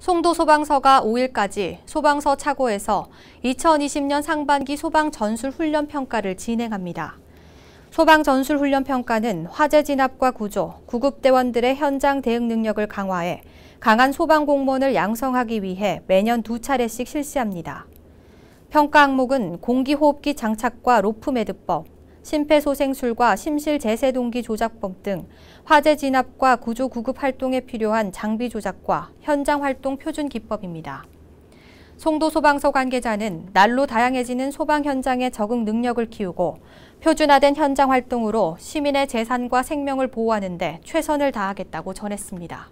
송도 소방서가 5일까지 소방서 차고에서 2020년 상반기 소방 전술 훈련 평가를 진행합니다. 소방 전술 훈련 평가는 화재 진압과 구조, 구급대원들의 현장 대응 능력을 강화해 강한 소방 공무원을 양성하기 위해 매년 두 차례씩 실시합니다. 평가 항목은 공기호흡기 장착과 로프 매듭법, 심폐소생술과 심실재세동기 조작법 등 화재 진압과 구조 구급 활동에 필요한 장비 조작과 현장 활동 표준 기법입니다. 송도 소방서 관계자는 날로 다양해지는 소방 현장의 적응 능력을 키우고 표준화된 현장 활동으로 시민의 재산과 생명을 보호하는 데 최선을 다하겠다고 전했습니다.